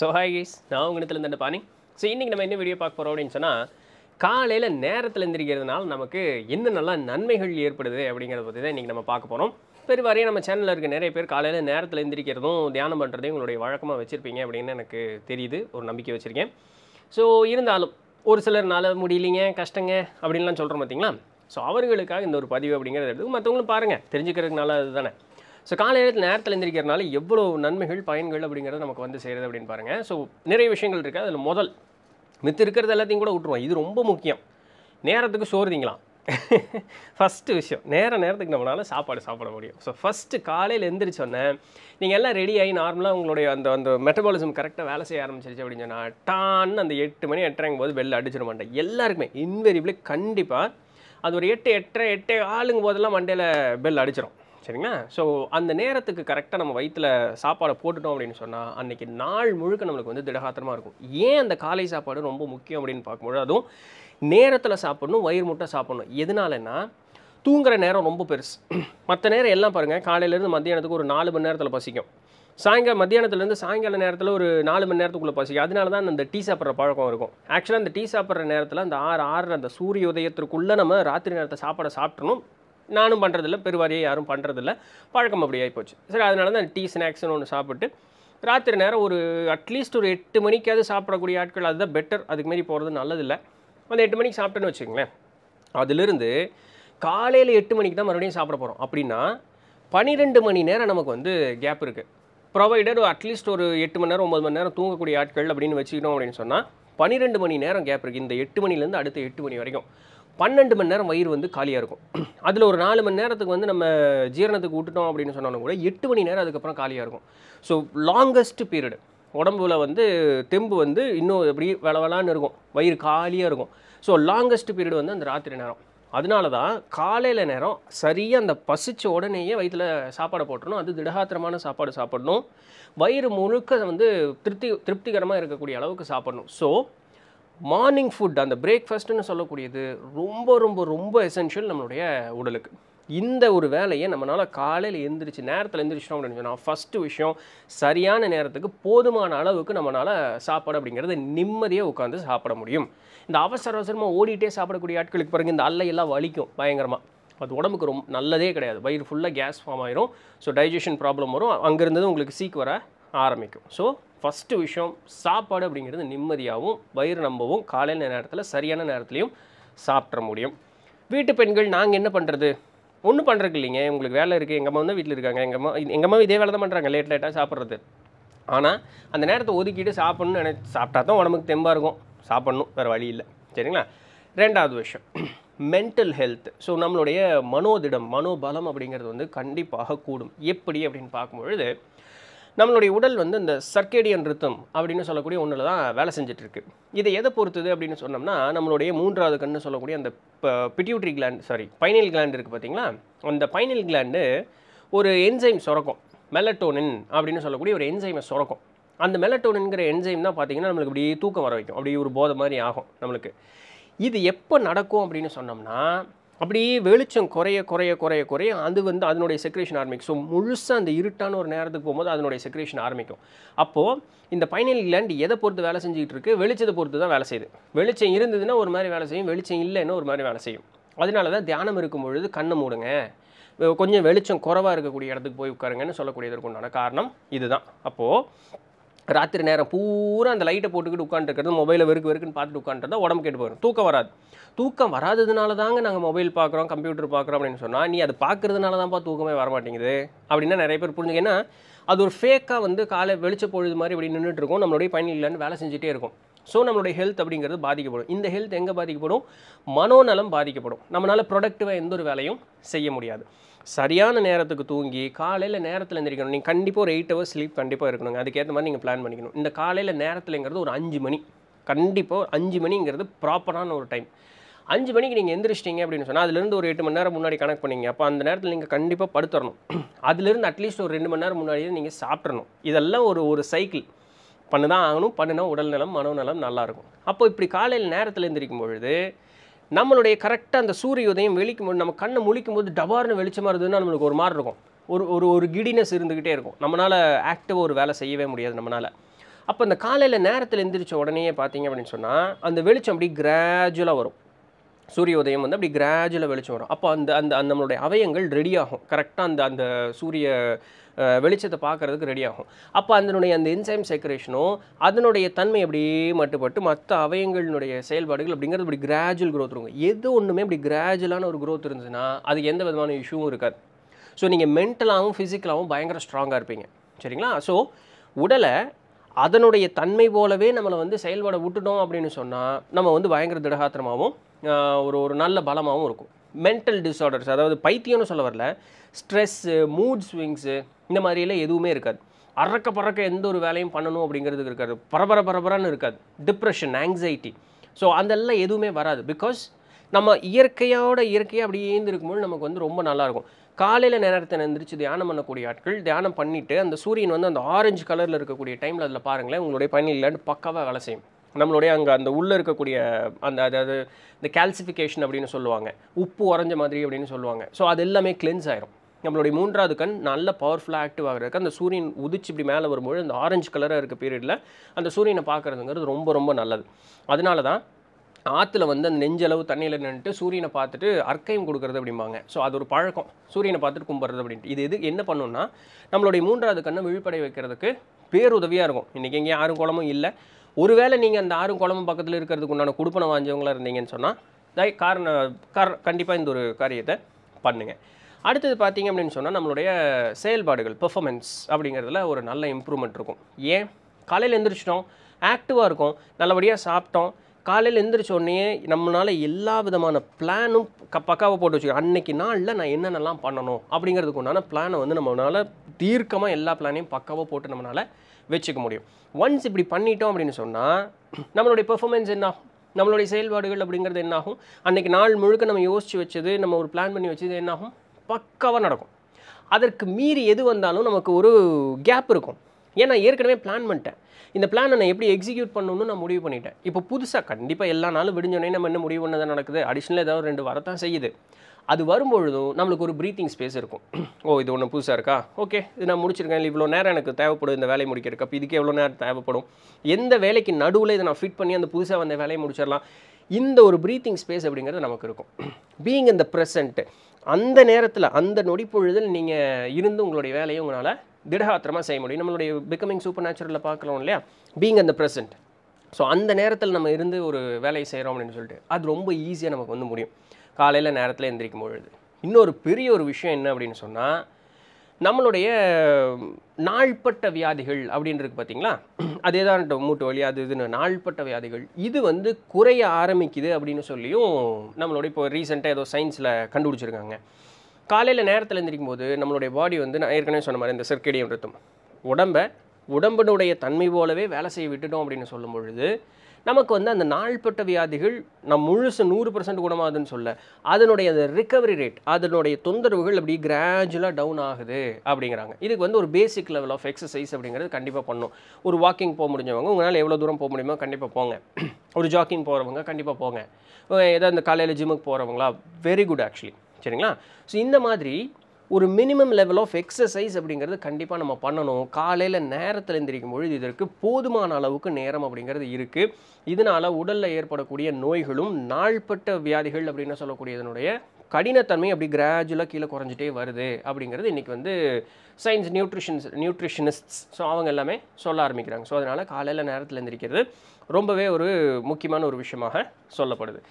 so hi guys நான் உங்கள்கிட்ட இந்த பாணி ஸோ இன்றைக்கி நம்ம என்ன வீடியோ பார்க்க போகிறோம் அப்படின்னு சொன்னால் காலையில் நேரத்தில் எந்திரிக்கிறதுனால நமக்கு என்ன நல்லா நன்மைகள் ஏற்படுது அப்படிங்கிறத பற்றி தான் இன்றைக்கி நம்ம பார்க்க போகிறோம் பெருவாரியாக நம்ம சேனலில் இருக்க நிறைய பேர் காலையில் நேரத்தில் எந்திரிக்கிறதும் தியானம் பண்ணுறதும் உங்களுடைய வழக்கமாக வச்சுருப்பீங்க அப்படின்னு எனக்கு தெரியுது ஒரு நம்பிக்கை வச்சுருக்கேன் ஸோ இருந்தாலும் ஒரு சிலர்னால முடியலைங்க கஷ்டங்க அப்படின்லாம் சொல்கிறோம் பார்த்தீங்களா ஸோ அவர்களுக்காக இந்த ஒரு பதிவு அப்படிங்கிறத எடுத்து மற்றவங்களும் பாருங்கள் தெரிஞ்சுக்கிறதுக்கு நல்லது தானே ஸோ காலை நேரத்தில் நேரத்தில் எழுந்திரிக்கிறதுனால எவ்வளோ நன்மைகள் பயன்கள் அப்படிங்கிறது நமக்கு வந்து செய்கிறது அப்படின்னு பாருங்கள் ஸோ நிறைய விஷயங்கள் இருக்குது அதில் முதல் மித்து இருக்கிறது எல்லாத்தையும் கூட விட்டுருவோம் இது ரொம்ப முக்கியம் நேரத்துக்கு சோறுதிங்களாம் ஃபஸ்ட்டு விஷயம் நேர நேரத்துக்கு நம்மளால் சாப்பாடு சாப்பிட முடியும் ஸோ ஃபஸ்ட்டு காலையில் எந்திரிச்சோன்னே நீங்கள் எல்லாம் ரெடி ஆகி நார்மலாக உங்களுடைய அந்த அந்த மெட்டபாலிசம் கரெக்டாக வேலை செய்ய ஆரம்பிச்சிருச்சு அப்படின்னு சொன்னால் டான் அந்த எட்டு மணி எட்டரைங்கும் போது வெளில அடிச்சிட மாட்டேன் எல்லாருக்குமே இன்வெரிபிளே கண்டிப்பாக அது ஒரு எட்டு எட்டரை எட்டே ஆளுங்க போதெல்லாம் மண்டையில் பெல் அடிச்சிடும் சரிங்களா ஸோ அந்த நேரத்துக்கு கரெக்டாக நம்ம வயிற்றில் சாப்பாடை போட்டுட்டோம் அப்படின்னு சொன்னால் அன்றைக்கி நாள் முழுக்க நம்மளுக்கு வந்து திடகாத்திரமாக இருக்கும் ஏன் அந்த காலை சாப்பாடு ரொம்ப முக்கியம் அப்படின்னு பார்க்கும்போது அதுவும் நேரத்தில் சாப்பிடணும் வயிறு முட்டை சாப்பிடணும் எதனாலன்னா தூங்குற நேரம் ரொம்ப பெருசு மற்ற நேரம் எல்லாம் பாருங்கள் காலையிலேருந்து மத்தியானத்துக்கு ஒரு நாலு மணி நேரத்தில் பசிக்கும் சாயங்காலம் மத்தியானத்துலேருந்து சாயங்கால நேரத்தில் ஒரு நாலு மணி நேரத்துக்குள்ளே பசிக்கும் அதனால தான் அந்த டீ சாப்பிட்ற பழக்கம் இருக்கும் ஆக்சுவலாக அந்த டீ சாப்பிட்ற நேரத்தில் அந்த ஆறு ஆறு அந்த சூரிய உதயத்திற்குள்ளே நம்ம ராத்திரி நேரத்தை சாப்பாடை சாப்பிட்றணும் நானும் பண்ணுறதில்ல பெருவாரியாக யாரும் பண்ணுறதில்ல பழக்கம் அப்படி ஆகிப்போச்சு சரி அதனால தான் டீ ஸ்நாக்ஸ்னு ஒன்று சாப்பிட்டு ராத்திரி நேரம் ஒரு அட்லீஸ்ட் ஒரு எட்டு மணிக்காவது சாப்பிடக்கூடிய ஆட்கள் அதுதான் பெட்டர் அதுக்கு மாரி போகிறது நல்லதில்லை அந்த எட்டு மணிக்கு சாப்பிட்டேன்னு வச்சுக்கோங்களேன் அதிலிருந்து காலையில் எட்டு மணிக்கு தான் மறுபடியும் சாப்பிட போகிறோம் அப்படின்னா பன்னிரெண்டு மணி நேரம் நமக்கு வந்து கேப் இருக்குது ப்ரொவைடர் அட்லீஸ்ட் ஒரு எட்டு மணி நேரம் ஒம்பது மணி நேரம் தூங்கக்கூடிய ஆட்கள் அப்படின்னு வச்சுக்கணும் அப்படின்னு சொன்னால் பன்னிரெண்டு மணி நேரம் கேப் இருக்குது இந்த எட்டு மணிலேருந்து அடுத்த எட்டு மணி வரைக்கும் பன்னெண்டு மணி நேரம் வயிறு வந்து காலியாக இருக்கும் அதில் ஒரு நாலு மணி நேரத்துக்கு வந்து நம்ம ஜீரணத்துக்கு விட்டுட்டோம் அப்படின்னு சொன்னாலும் கூட எட்டு மணி நேரம் அதுக்கப்புறம் காலியாக இருக்கும் ஸோ லாங்கஸ்ட் பீரியடு உடம்புல வந்து தெம்பு வந்து இன்னும் எப்படி வளவலான்னு இருக்கும் வயிறு காலியாக இருக்கும் ஸோ லாங்கஸ்ட் பீரியடு வந்து அந்த ராத்திரி நேரம் அதனால தான் காலையில் நேரம் சரியாக அந்த பசித்த உடனேயே வயிற்றில் சாப்பாடை போட்டணும் அது திடகாத்திரமான சாப்பாடு சாப்பிடணும் வயிறு முழுக்க வந்து திருப்தி திருப்திகரமாக இருக்கக்கூடிய அளவுக்கு சாப்பிடணும் ஸோ மார்னிங் ஃபுட் அந்த பிரேக்ஃபாஸ்ட்னு சொல்லக்கூடியது ரொம்ப ரொம்ப ரொம்ப எசென்ஷியல் நம்மளுடைய உடலுக்கு இந்த ஒரு வேலையை நம்மளால் காலையில் எந்திரிச்சு நேரத்தில் எழுந்திரிச்சோம் அப்படின்னு சொன்னால் ஃபஸ்ட்டு விஷயம் சரியான நேரத்துக்கு போதுமான அளவுக்கு நம்மளால் சாப்பாடு அப்படிங்கிறது நிம்மதியாக உட்காந்து சாப்பிட முடியும் இந்த அவசர அவசரமாக ஓடிட்டே சாப்பிடக்கூடிய ஆட்களுக்கு பாருங்கள் இந்த அல்லையெல்லாம் வலிக்கும் பயங்கரமாக அது உடம்புக்கு ரொம்ப நல்லதே கிடையாது வயிறு ஃபுல்லாக கேஸ் ஃபார்ம் ஆயிரும் ஸோ டைஜஷன் ப்ராப்ளம் வரும் அங்கேருந்தது உங்களுக்கு சீக் வர ஆரம்பிக்கும் ஸோ ஃபஸ்ட்டு விஷயம் சாப்பாடு அப்படிங்கிறது நிம்மதியாகவும் வயிறு நம்பவும் காலையில் நேரத்தில் சரியான நேரத்துலையும் சாப்பிட்ற முடியும் வீட்டு பெண்கள் நாங்கள் என்ன பண்ணுறது ஒன்றும் பண்ணுறதுக்கு இல்லைங்க உங்களுக்கு வேலை இருக்குது எங்கள் அம்மா வந்து வீட்டில் இருக்காங்க எங்கள் அம்மா எங்கள் அம்மா இதே வேலை தான் பண்ணுறாங்க லேட் லேட்டாக சாப்பிட்றது ஆனால் அந்த நேரத்தை ஒதுக்கிட்டு சாப்பிட்ணுன்னு நினச்சி சாப்பிட்டா தான் உடம்புக்கு தெம்பாக இருக்கும் சாப்பிட்ணும் வேறு வழி இல்லை சரிங்களா ரெண்டாவது விஷயம் மென்டல் ஹெல்த் ஸோ நம்மளுடைய மனோதிடம் மனோபலம் அப்படிங்கிறது வந்து கண்டிப்பாக கூடும் எப்படி அப்படின்னு பார்க்கும்பொழுது நம்மளுடைய உடல் வந்து இந்த சர்க்கேடியன் ரித்தம் அப்படின்னு சொல்லக்கூடிய ஒன்றில் தான் வேலை செஞ்சிட்ருக்கு இதை இது எதை பொறுத்தது அப்படின்னு சொன்னோம்னா நம்மளுடைய மூன்றாவது கண்ணு சொல்லக்கூடிய அந்த pituitary gland sorry pineal gland இருக்குது பார்த்தீங்களா அந்த பைனல் கிளாண்டு ஒரு என்சைம் சுரக்கும் மெலட்டோனின் அப்படின்னு சொல்லக்கூடிய ஒரு என்சைமை சுரக்கும் அந்த மெலட்டோனுங்கிற என்சைம் தான் பார்த்தீங்கன்னா நம்மளுக்கு அப்படியே தூக்கம் வர வைக்கும் அப்படி ஒரு போதை மாதிரி ஆகும் நம்மளுக்கு இது எப்போ நடக்கும் அப்படின்னு சொன்னோம்னா அப்படி வெளிச்சம் குறைய குறைய குறைய குறைய அது வந்து அதனுடைய செக்ரேஷன் ஆரம்பிக்கும் ஸோ முழுசாக அந்த இருட்டான ஒரு நேரத்துக்கு போகும்போது அதனுடைய செக்ரேஷன் ஆரம்பிக்கும் அப்போது இந்த பைனல் கிளாண்ட் எதை பொறுத்து வேலை செஞ்சுக்கிட்டு இருக்கு வெளிச்சத்தை பொறுத்து தான் வேலை செய்யுது வெளிச்சம் இருந்ததுன்னா ஒரு மாதிரி வேலை செய்யும் வெளிச்சம் இல்லைன்னா ஒரு மாதிரி வேலை செய்யும் அதனால தான் தியானம் இருக்கும் பொழுது கண்ணை மூடுங்க கொஞ்சம் வெளிச்சம் குறவாக இருக்கக்கூடிய இடத்துக்கு போய் உட்காருங்கன்னு சொல்லக்கூடியதற்கு உண்டான காரணம் இதுதான் அப்போது ராத்திரி நேரம் பூரா அந்த லைட்டை போட்டுக்கிட்டு உட்காந்துருக்கிறது மொபைலில் வெறுக்கு வெறுக்குன்னு பார்த்துட்டு உட்காந்துருந்தா உடம்பு கேட்டு போயிடும் தூக்கம் வராது தூக்கம் வராததுனால தாங்க நாங்கள் மொபைல் பார்க்குறோம் கம்ப்யூட்டர் பார்க்குறோம் அப்படின்னு சொன்னால் நீ அது பார்க்குறதுனால தான்ப்பா தூக்கமே வர மாட்டேங்குது அப்படின்னா நிறைய பேர் புரிஞ்சுங்க அது ஒரு ஃபேக்காக வந்து காலை வெளிச்ச பொழுது மாதிரி இப்படி நின்றுட்டு இருக்கும் நம்மளுடைய பயணிகள் வேலை செஞ்சுட்டே இருக்கும் ஸோ நம்மளுடைய ஹெல்த் அப்படிங்கிறது பாதிக்கப்படும் இந்த ஹெல்த் எங்கே பாதிக்கப்படும் மனோநலம் பாதிக்கப்படும் நம்மளால் ப்ரொடக்டிவாக எந்த ஒரு வேலையும் செய்ய முடியாது சரியான நேரத்துக்கு தூங்கி காலையில் நேரத்தில் எந்திரிக்கணும் நீங்கள் கண்டிப்பாக ஒரு எயிட் ஹவர்ஸ் ஸ்லீப் கண்டிப்பாக இருக்கணும் அதுக்கேற்ற மாதிரி நீங்கள் பிளான் பண்ணிக்கணும் இந்த காலையில் நேரத்தில்ங்கிறது ஒரு அஞ்சு மணி கண்டிப்பாக அஞ்சு மணிங்கிறது ப்ராப்பரான ஒரு டைம் அஞ்சு மணிக்கு நீங்கள் எந்திரிச்சிட்டிங்க அப்படின்னு சொன்னால் அதுலேருந்து ஒரு எட்டு மணி நேரம் முன்னாடி கனெக்ட் பண்ணிங்க அப்போ அந்த நேரத்தில் நீங்கள் கண்டிப்பாக படுத்துடணும் அதுலேருந்து அட்லீஸ்ட் ஒரு ரெண்டு மணி நேரம் முன்னாடியே நீங்கள் சாப்பிட்றணும் இதெல்லாம் ஒரு ஒரு சைக்கிள் பண்ணு தான் ஆகணும் பண்ணினா உடல்நலம் மனோநலம் நல்லாயிருக்கும் அப்போ இப்படி காலையில் நேரத்தில் எழுந்திரிக்கும் பொழுது நம்மளுடைய கரெக்டாக அந்த சூரிய உதயம் வெளிக்கும் போது நம்ம கண்ணை முழிக்கும் போது டபார்னு வெளிச்சமாக இருந்ததுன்னா நம்மளுக்கு ஒரு மாதிரி இருக்கும் ஒரு ஒரு ஒரு கிடினஸ் இருந்துக்கிட்டே இருக்கும் நம்மளால் ஆக்டிவாக ஒரு வேலை செய்யவே முடியாது நம்மளால் அப்போ இந்த காலையில் நேரத்தில் எந்திரிச்ச உடனே பார்த்தீங்க அப்படின்னு சொன்னால் அந்த வெளிச்சம் அப்படி கிராஜுவலாக வரும் சூரிய உதயம் வந்து அப்படி கிராஜுவலாக வெளிச்சம் வரும் அப்போ அந்த அந்த நம்மளுடைய அவயங்கள் ரெடி ஆகும் கரெக்டாக அந்த அந்த சூரிய வெளிச்சத்தை பார்க்குறதுக்கு ரெடியாகும் அப்போ அதனுடைய அந்த என்சைம் செக்ரேஷனும் அதனுடைய தன்மை அப்படியே மட்டுப்பட்டு மற்ற அவயங்களினுடைய செயல்பாடுகள் அப்படிங்கிறது இப்படி கிராஜுவல் க்ரோத் இருக்கும் எது ஒன்றுமே இப்படி கிராஜுவலான ஒரு க்ரோத் இருந்துச்சுன்னா அது எந்த விதமான இஷ்யூவும் இருக்காது ஸோ நீங்கள் மென்டலாகவும் ஃபிசிக்கலாகவும் பயங்கர ஸ்ட்ராங்காக இருப்பீங்க சரிங்களா ஸோ உடலை அதனுடைய தன்மை போலவே நம்மளை வந்து செயல்பட விட்டுட்டோம் அப்படின்னு சொன்னால் நம்ம வந்து பயங்கர திடகாத்திரமாகவும் ஒரு ஒரு நல்ல பலமாகவும் இருக்கும் மென்டல் டிஸார்டர்ஸ் அதாவது பைத்தியம்னு சொல்ல வரல ஸ்ட்ரெஸ்ஸு மூட் ஸ்விங்ஸு இந்த மாதிரியெல்லாம் எதுவுமே இருக்காது அறக்க பறக்க எந்த ஒரு வேலையும் பண்ணணும் அப்படிங்கிறது இருக்காது பரபர பரபரான்னு இருக்காது டிப்ரெஷன் ஆங்ஸைட்டி ஸோ அதெல்லாம் எதுவுமே வராது பிகாஸ் நம்ம இயற்கையோட இயற்கையாக அப்படி ஏந்து இருக்கும்போது நமக்கு வந்து ரொம்ப நல்லாயிருக்கும் காலையில் நேரத்தை எந்திரிச்சு தியானம் பண்ணக்கூடிய ஆட்கள் தியானம் பண்ணிவிட்டு அந்த சூரியன் வந்து அந்த ஆரஞ்சு கலரில் இருக்கக்கூடிய டைமில் அதில் பாருங்களேன் உங்களுடைய பயணிகளான்னு பக்காவாக வேலை செய்யும் நம்மளுடைய அங்கே அந்த உள்ளே இருக்கக்கூடிய அந்த அதாவது இந்த கேல்சிஃபிகேஷன் அப்படின்னு சொல்லுவாங்க உப்பு உறைஞ்ச மாதிரி அப்படின்னு சொல்லுவாங்க ஸோ அது எல்லாமே கிளென்ஸ் ஆயிரும் நம்மளுடைய மூன்றாவது கண் நல்ல பவர்ஃபுல்லாக ஆக்டிவ் ஆகிறதுக்கு அந்த சூரியன் உதிச்சு இப்படி மேலே வரும்போது அந்த ஆரஞ்சு கலராக இருக்க பீரியடில் அந்த சூரியனை பார்க்குறதுங்கிறது ரொம்ப ரொம்ப நல்லது அதனால தான் ஆற்றுல வந்து அந்த நெஞ்சளவு தண்ணியில் நின்றுட்டு சூரியனை பார்த்துட்டு அர்க்கையும் கொடுக்குறது அப்படிம்பாங்க ஸோ அது ஒரு பழக்கம் சூரியனை பார்த்துட்டு கும்பிட்றது அப்படின்ட்டு இது இது என்ன பண்ணுன்னா நம்மளுடைய மூன்றாவது கண்ணை விழிப்படை வைக்கிறதுக்கு பேருதவியாக இருக்கும் இன்றைக்கி எங்கேயும் ஆறும் குளமும் இல்லை ஒருவேளை நீங்கள் அந்த ஆறும் குளமும் பக்கத்தில் இருக்கிறதுக்கு உண்டான கொடுப்பனை வாஞ்சவங்களாக இருந்தீங்கன்னு சொன்னால் காரண கார் கண்டிப்பாக இந்த ஒரு காரியத்தை பண்ணுங்கள் அடுத்தது பார்த்திங்க அப்படின்னு சொன்னால் நம்மளுடைய செயல்பாடுகள் பெர்ஃபார்மன்ஸ் அப்படிங்கிறதுல ஒரு நல்ல இம்ப்ரூவ்மெண்ட் இருக்கும் ஏன் காலையில் எழுந்திரிச்சிட்டோம் ஆக்டிவாக இருக்கும் நல்லபடியாக சாப்பிட்டோம் காலையில் எந்திரிச்ச உடனே நம்மளால் எல்லா விதமான பிளானும் க பக்காவை போட்டு வச்சுக்கோ அன்னைக்கு நாளில் நான் என்னென்னலாம் பண்ணணும் அப்படிங்கிறதுக்கு உண்டான பிளானை வந்து நம்மளால் தீர்க்கமாக எல்லா பிளானையும் பக்காவாக போட்டு நம்மளால் வச்சுக்க முடியும் ஒன்ஸ் இப்படி பண்ணிட்டோம் அப்படின்னு சொன்னால் நம்மளுடைய பெர்ஃபார்மன்ஸ் என்ன நம்மளுடைய செயல்பாடுகள் அப்படிங்கிறது என்னாகும் அன்றைக்கி நாள் முழுக்க நம்ம யோசித்து வச்சது நம்ம ஒரு பிளான் பண்ணி வச்சது என்னாகும் பக்காவாக நடக்கும் அதற்கு மீறி எது வந்தாலும் நமக்கு ஒரு கேப் இருக்கும் ஏன்னா ஏற்கனவே பிளான் பண்ணிட்டேன் இந்த பிளானை நான் எப்படி எக்ஸிக்யூட் பண்ணணும்னு நான் முடிவு பண்ணிட்டேன் இப்போ புதுசாக கண்டிப்பாக எல்லா நாளும் விடிஞ்சோடனே நம்ம என்ன முடிவு பண்ணதான் நடக்குது அடிஷனல் ஏதாவது ரெண்டு வரத்தான் செய்யுது அது வரும்பொழுதும் நம்மளுக்கு ஒரு ப்ரீத்திங் ஸ்பேஸ் இருக்கும் ஓ இது ஒன்று புதுசாக இருக்கா ஓகே இது நான் முடிச்சிருக்கேன் இல்லை இவ்வளோ நேரம் எனக்கு தேவைப்படும் இந்த வேலையை முடிக்கிறதுக்கு அப்போ இதுக்கு எவ்வளோ நேரம் தேவைப்படும் எந்த வேலைக்கு நடுவில் இதை நான் ஃபிட் பண்ணி அந்த புதுசாக வந்த வேலையை முடிச்சிடலாம் இந்த ஒரு ப்ரீத்திங் ஸ்பேஸ் அப்படிங்கிறது நமக்கு இருக்கும் பீயிங் இந்த ப்ரெசண்ட்டு அந்த நேரத்தில் அந்த நொடி பொழுதில் நீங்கள் இருந்து உங்களுடைய வேலையை உங்களால் திடகாத்திரமாக செய்ய முடியும் நம்மளுடைய பிகமிங் சூப்பர் நேச்சுரலில் பார்க்கலாம் இல்லையா பீங் அந்த ப்ரெசன்ட் ஸோ அந்த நேரத்தில் நம்ம இருந்து ஒரு வேலையை செய்கிறோம் அப்படின்னு சொல்லிட்டு அது ரொம்ப ஈஸியாக நமக்கு வந்து முடியும் காலையில் நேரத்தில் எந்திரிக்கும் பொழுது இன்னொரு பெரிய ஒரு விஷயம் என்ன அப்படின்னு சொன்னால் நம்மளுடைய நாள்பட்ட வியாதிகள் அப்படின்றது பார்த்திங்களா பார்த்தீங்களா அதே தான் மூட்டு வலி அது இதுன்னு நாள்பட்ட வியாதிகள் இது வந்து குறைய ஆரம்பிக்குது அப்படின்னு சொல்லியும் நம்மளுடைய இப்போ ரீசெண்டாக ஏதோ சயின்ஸில் கண்டுபிடிச்சிருக்காங்க காலையில் நேரத்தில் எந்திரிக்கும் போது நம்மளுடைய பாடி வந்து நான் ஏற்கனவே சொன்ன மாதிரி இந்த சர்க்கடியம் ரத்தம் உடம்பை உடம்பினுடைய தன்மை போலவே வேலை செய்ய விட்டுட்டோம் அப்படின்னு சொல்லும் பொழுது நமக்கு வந்து அந்த நாள்பட்ட வியாதிகள் நம் முழுசு நூறு பர்சன்ட் குணமாகுதுன்னு சொல்ல அதனுடைய அந்த ரிகவரி ரேட் அதனுடைய தொந்தரவுகள் அப்படி கிராஜுவலாக டவுன் ஆகுது அப்படிங்கிறாங்க இதுக்கு வந்து ஒரு பேசிக் லெவல் ஆஃப் எக்ஸசைஸ் அப்படிங்கிறது கண்டிப்பாக பண்ணும் ஒரு வாக்கிங் போக முடிஞ்சவங்க உங்களால் எவ்வளோ தூரம் போக முடியுமோ கண்டிப்பாக போங்க ஒரு ஜாக்கிங் போகிறவங்க கண்டிப்பாக போங்க ஏதாவது இந்த காலையில் ஜிம்முக்கு போகிறவங்களா வெரி குட் ஆக்சுவலி சரிங்களா ஸோ இந்த மாதிரி ஒரு மினிமம் லெவல் ஆஃப் எக்ஸசைஸ் அப்படிங்கிறது கண்டிப்பாக நம்ம பண்ணணும் காலையில் நேரத்தில் எந்திரிக்கும் பொழுது இதற்கு போதுமான அளவுக்கு நேரம் அப்படிங்கிறது இருக்குது இதனால் உடலில் ஏற்படக்கூடிய நோய்களும் நாள்பட்ட வியாதிகள் அப்படின்னு சொல்லக்கூடியதனுடைய கடினத்தன்மை அப்படி கிராஜுவலாக கீழே குறைஞ்சிட்டே வருது அப்படிங்கிறது இன்றைக்கி வந்து சயின்ஸ் நியூட்ரிஷன்ஸ் நியூட்ரிஷனிஸ்ட்ஸ் ஸோ அவங்க எல்லாமே சொல்ல ஆரம்பிக்கிறாங்க ஸோ அதனால் காலையில் நேரத்தில் எந்திரிக்கிறது ரொம்பவே ஒரு முக்கியமான ஒரு விஷயமாக சொல்லப்படுது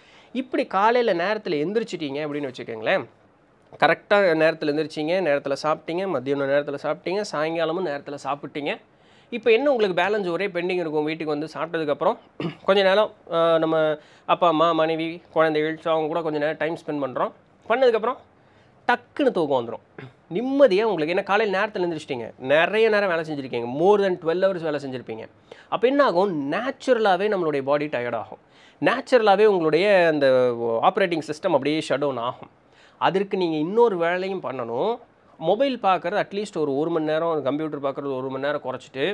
இப்படி காலையில் நேரத்தில் எந்திரிச்சிட்டிங்க அப்படின்னு வச்சுக்கோங்களேன் கரெக்டாக நேரத்தில் எழுந்திரிச்சிங்க நேரத்தில் சாப்பிட்டீங்க மதியானம் நேரத்தில் சாப்பிட்டீங்க சாயங்காலமும் நேரத்தில் சாப்பிட்டீங்க இப்போ என்ன உங்களுக்கு பேலன்ஸ் ஒரே பெண்டிங் இருக்கும் வீட்டுக்கு வந்து சாப்பிட்டதுக்கப்புறம் கொஞ்சம் நேரம் நம்ம அப்பா அம்மா மனைவி குழந்தைகள் ஸோ அவங்க கூட கொஞ்சம் நேரம் டைம் ஸ்பெண்ட் பண்ணுறோம் பண்ணதுக்கப்புறம் டக்குன்னு தூக்கம் வந்துடும் நிம்மதியாக உங்களுக்கு என்ன காலையில் நேரத்தில் எழுந்திரிச்சிட்டிங்க நிறைய நேரம் வேலை செஞ்சுருக்கீங்க மோர் தென் டுவெல் ஹவர்ஸ் வேலை செஞ்சுருப்பீங்க அப்போ என்ன ஆகும் நேச்சுரலாகவே நம்மளுடைய பாடி டயர்டாகும் நேச்சுரலாகவே உங்களுடைய அந்த ஆப்ரேட்டிங் சிஸ்டம் அப்படியே ஷட் டவுன் ஆகும் அதற்கு நீங்கள் இன்னொரு வேலையும் பண்ணணும் மொபைல் பார்க்குறது அட்லீஸ்ட் ஒரு ஒரு மணி நேரம் கம்ப்யூட்டர் பார்க்குறது ஒரு மணி நேரம் குறைச்சிட்டு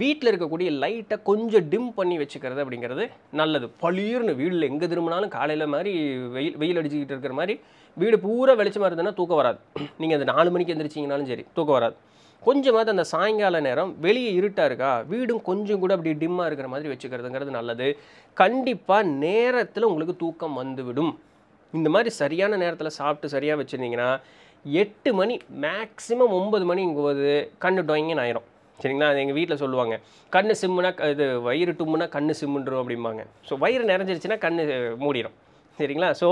வீட்டில் இருக்கக்கூடிய லைட்டை கொஞ்சம் டிம் பண்ணி வச்சுக்கிறது அப்படிங்கிறது நல்லது பளிர்னு வீடில் எங்கே திரும்பினாலும் காலையில் மாதிரி வெயில் வெயில் அடிச்சுக்கிட்டு இருக்கிற மாதிரி வீடு பூரா வெளிச்சமாக இருந்ததுன்னா தூக்கம் வராது நீங்கள் அந்த நாலு மணிக்கு எந்திரிச்சிங்கனாலும் சரி தூக்கம் வராது கொஞ்சமாவது அந்த சாயங்கால நேரம் வெளியே இருட்டாக இருக்கா வீடும் கொஞ்சம் கூட அப்படி டிம்மாக இருக்கிற மாதிரி வச்சுக்கிறதுங்கிறது நல்லது கண்டிப்பாக நேரத்தில் உங்களுக்கு தூக்கம் வந்துவிடும் இந்த மாதிரி சரியான நேரத்தில் சாப்பிட்டு சரியாக வச்சுருந்தீங்கன்னா எட்டு மணி மேக்ஸிமம் ஒம்பது மணி இங்கே போது கண்ணு டொயங்கன்னு ஆயிரும் சரிங்களா அது எங்கள் வீட்டில் சொல்லுவாங்க கண் சிம்முனா இது வயிறு டும்முனா கண் சிம்முன்றும் அப்படிம்பாங்க ஸோ வயிறு நிறைஞ்சிருச்சுன்னா கண் மூடிடும் சரிங்களா ஸோ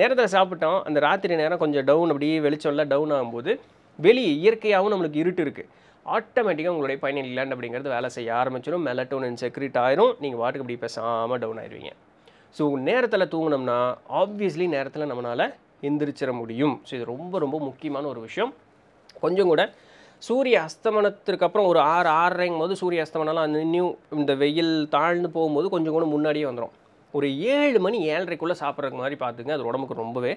நேரத்தில் சாப்பிட்டோம் அந்த ராத்திரி நேரம் கொஞ்சம் டவுன் அப்படியே வெளிச்சம்லாம் டவுன் ஆகும்போது வெளியே இயற்கையாகவும் நம்மளுக்கு இருட்டு இருக்குது ஆட்டோமேட்டிக்காக உங்களுடைய பயணிகள் இல்லாண்டு அப்படிங்கிறது வேலை செய்ய ஆரம்பிச்சிடும் மெலட்டோன் செக்ரிட் ஆயிரும் நீங்கள் வாட்டுக்கு அப்படி பேசாமல் டவுன் ஆயிடுவீங்க ஸோ நேரத்தில் தூங்கினோம்னா ஆப்வியஸ்லி நேரத்தில் நம்மளால் எந்திரிச்சிட முடியும் ஸோ இது ரொம்ப ரொம்ப முக்கியமான ஒரு விஷயம் கொஞ்சம் கூட சூரிய அஸ்தமனத்திற்கு அப்புறம் ஒரு ஆறு ஆறரைங்கும் போது சூரிய அஸ்தமனம்லாம் அந்த இந்த வெயில் தாழ்ந்து போகும்போது கொஞ்சம் கூட முன்னாடியே வந்துடும் ஒரு ஏழு மணி ஏழரைக்குள்ளே சாப்பிட்ற மாதிரி பார்த்துங்க அது உடம்புக்கு ரொம்பவே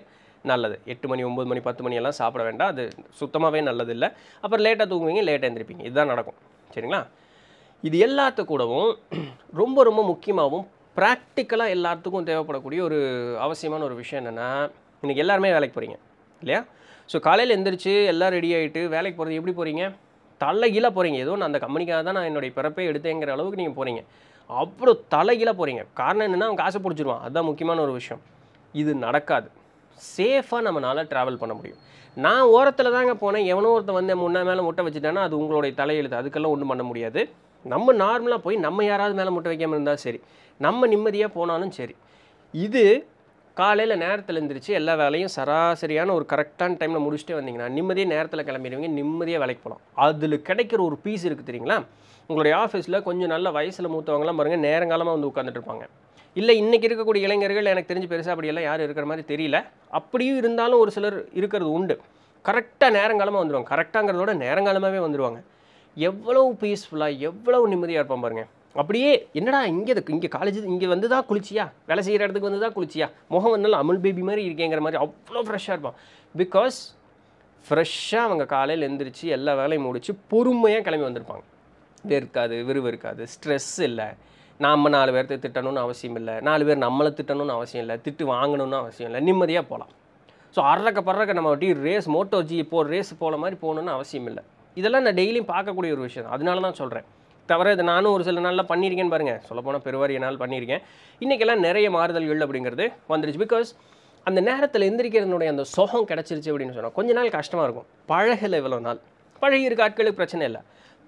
நல்லது எட்டு மணி ஒம்பது மணி பத்து மணியெல்லாம் சாப்பிட வேண்டாம் அது சுத்தமாகவே நல்லது இல்லை அப்புறம் லேட்டாக தூங்குவீங்க லேட்டாக எழுந்திருப்பீங்க இதுதான் நடக்கும் சரிங்களா இது எல்லாத்து கூடவும் ரொம்ப ரொம்ப முக்கியமாகவும் ப்ராக்டிக்கலாக எல்லாத்துக்கும் தேவைப்படக்கூடிய ஒரு அவசியமான ஒரு விஷயம் என்னென்னா இன்றைக்கி எல்லாருமே வேலைக்கு போகிறீங்க இல்லையா ஸோ காலையில் எந்திரிச்சு எல்லாம் ரெடி ஆகிட்டு வேலைக்கு போகிறது எப்படி போகிறீங்க தலைகீழாக போகிறீங்க ஏதோ நான் அந்த கம்பெனிக்காக தான் நான் என்னுடைய பிறப்பை எடுத்தேங்கிற அளவுக்கு நீங்கள் போகிறீங்க அவ்வளோ தலைகீழாக போகிறீங்க காரணம் என்னென்னா அவன் காசை பிடிச்சிருவான் அதுதான் முக்கியமான ஒரு விஷயம் இது நடக்காது சேஃபாக நம்மளால் ட்ராவல் பண்ண முடியும் நான் ஓரத்தில் தாங்க போனேன் எவனோ ஒருத்தன் வந்து முன்னே மேலே முட்டை வச்சுட்டேன்னா அது உங்களுடைய தலையெழுத்து அதுக்கெல்லாம் ஒன்றும் பண்ண முடியாது நம்ம நார்மலாக போய் நம்ம யாராவது மேலே முட்டை வைக்காமல் இருந்தால் சரி நம்ம நிம்மதியாக போனாலும் சரி இது காலையில் நேரத்தில் எழுந்திரிச்சு எல்லா வேலையும் சராசரியான ஒரு கரெக்டான டைமில் முடிச்சுட்டே வந்தீங்கன்னா நிம்மதியாக நேரத்தில் கிளம்பிடுவீங்க நிம்மதியாக வேலைக்கு போகலாம் அதில் கிடைக்கிற ஒரு பீஸ் இருக்குது தெரியுங்களா உங்களுடைய ஆஃபீஸில் கொஞ்சம் நல்ல வயசில் மூத்தவங்களாம் பாருங்கள் நேரங்காலமாக வந்து உட்காந்துட்டு இருப்பாங்க இல்லை இன்றைக்கி இருக்கக்கூடிய இளைஞர்கள் எனக்கு தெரிஞ்சு பெருசாக அப்படியெல்லாம் யாரும் இருக்கிற மாதிரி தெரியல அப்படியும் இருந்தாலும் ஒரு சிலர் இருக்கிறது உண்டு கரெக்டாக நேரங்காலமாக வந்துடுவாங்க கரெக்டாங்கிறதோட நேரங்காலமாகவே வந்துடுவாங்க எவ்வளவு பீஸ்ஃபுல்லாக எவ்வளவு நிம்மதியாக இருப்போம் பாருங்கள் அப்படியே என்னடா இங்கே இங்கே காலேஜ் இங்கே வந்து தான் குளிச்சியா வேலை செய்கிற இடத்துக்கு வந்து தான் குளிச்சியா முகம் வந்து அமுல் பேபி மாதிரி இருக்கேங்கிற மாதிரி அவ்வளோ ஃப்ரெஷ்ஷாக இருப்பான் பிகாஸ் ஃப்ரெஷ்ஷாக அவங்க காலையில் எழுந்திரிச்சு எல்லா வேலையும் முடித்து பொறுமையாக கிளம்பி வந்திருப்பாங்க வெறுக்காது விருவம் இருக்காது ஸ்ட்ரெஸ் இல்லை நாம் நாலு பேர்த்த திட்டணும்னு அவசியம் இல்லை நாலு பேர் நம்மளை திட்டணும்னு அவசியம் இல்லை திட்டு வாங்கணும்னு அவசியம் இல்லை நிம்மதியாக போகலாம் ஸோ அறக்க பறக்க நம்ம வட்டி ரேஸ் மோட்டோஜி போ ரேஸ் போகிற மாதிரி போகணுன்னு அவசியம் இல்லை இதெல்லாம் நான் டெய்லியும் பார்க்கக்கூடிய ஒரு விஷயம் அதனால தான் சொல்கிறேன் தவிர இதை நானும் ஒரு சில நாளில் பண்ணியிருக்கேன்னு பாருங்கள் சொல்லப்போனால் பெருவாரிய நாள் பண்ணியிருக்கேன் இன்றைக்கெல்லாம் நிறைய மாறுதல்கள் அப்படிங்கிறது வந்துருச்சு பிகாஸ் அந்த நேரத்தில் எந்திரிக்கிறதுனுடைய அந்த சோகம் கிடச்சிருச்சு அப்படின்னு சொன்னால் கொஞ்ச நாள் கஷ்டமாக இருக்கும் பழகலை இவ்வளோ நாள் பழகி இருக்க ஆட்களுக்கு பிரச்சனை இல்லை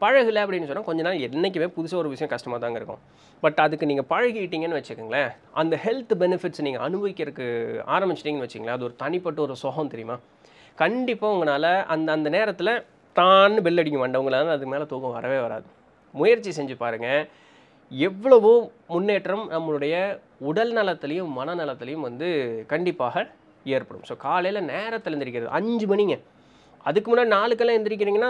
பழகலை அப்படின்னு சொன்னால் கொஞ்ச நாள் என்றைக்குமே புதுசாக ஒரு விஷயம் கஷ்டமாக தாங்க இருக்கும் பட் அதுக்கு நீங்கள் பழகிட்டீங்கன்னு வச்சுக்கோங்களேன் அந்த ஹெல்த் பெனிஃபிட்ஸ் நீங்கள் அனுபவிக்கிறதுக்கு ஆரம்பிச்சிட்டிங்கன்னு வச்சுங்களேன் அது ஒரு தனிப்பட்ட ஒரு சுகம் தெரியுமா கண்டிப்பாக உங்களால் அந்த அந்த நேரத்தில் தான்னு பெல் அடிக்க மாட்டவங்களால அது மேலே தூக்கம் வரவே வராது முயற்சி செஞ்சு பாருங்கள் எவ்வளவோ முன்னேற்றம் நம்மளுடைய உடல் நலத்துலேயும் மனநலத்துலேயும் வந்து கண்டிப்பாக ஏற்படும் ஸோ காலையில் நேரத்தில் எந்திரிக்கிறது அஞ்சு மணிங்க அதுக்கு முன்னே நாளுக்கெல்லாம் எந்திரிக்கிறீங்கன்னா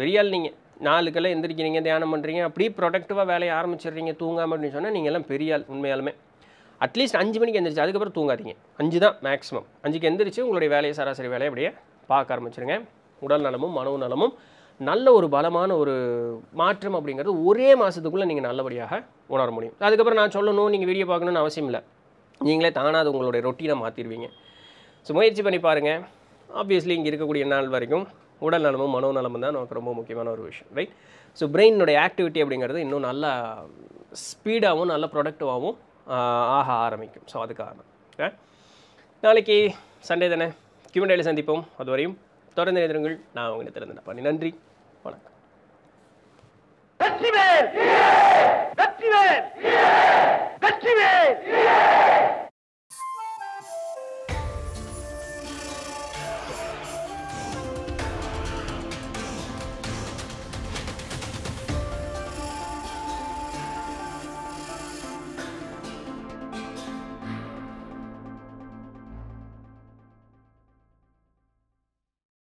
பெரிய ஆள் நீங்கள் நாளுக்கெல்லாம் எந்திரிக்கிறீங்க தியானம் பண்ணுறீங்க அப்படியே ப்ரொடக்டிவாக வேலையை ஆரம்பிச்சிடுறீங்க தூங்காமல் அப்படின்னு சொன்னால் நீங்கள் எல்லாம் பெரிய ஆள் உண்மையாலுமே அட்லீஸ்ட் அஞ்சு மணிக்கு எந்திரிச்சு அதுக்கப்புறம் தூங்காதீங்க அஞ்சு தான் மேக்ஸிமம் அஞ்சுக்கு எந்திரிச்சு உங்களுடைய வேலையை சராசரி வேலையை அப்படியே பார்க்க ஆரம்பிச்சிருங்க உடல் நலமும் மனவு நலமும் நல்ல ஒரு பலமான ஒரு மாற்றம் அப்படிங்கிறது ஒரே மாதத்துக்குள்ளே நீங்கள் நல்லபடியாக உணர முடியும் அதுக்கப்புறம் நான் சொல்லணும் நீங்கள் வீடியோ பார்க்கணுன்னு அவசியம் இல்லை நீங்களே தானாக அது உங்களுடைய ரொட்டீனை மாற்றிடுவீங்க ஸோ முயற்சி பண்ணி பாருங்கள் ஆப்வியஸ்லி இங்கே இருக்கக்கூடிய நாள் வரைக்கும் உடல் நலமும் மனோ நலமும் தான் நமக்கு ரொம்ப முக்கியமான ஒரு விஷயம் ரைட் ஸோ பிரெயினுடைய ஆக்டிவிட்டி அப்படிங்கிறது இன்னும் நல்லா ஸ்பீடாகவும் நல்ல ப்ரொடக்டிவாகவும் ஆக ஆரம்பிக்கும் ஸோ அதுக்காக நாளைக்கு சண்டே தானே கியூண்டேல சந்திப்போம் அதுவரையும் தொடர்ந்து எழுதுங்கள் நான் உங்களை திறந்து நன்றி வணக்கம்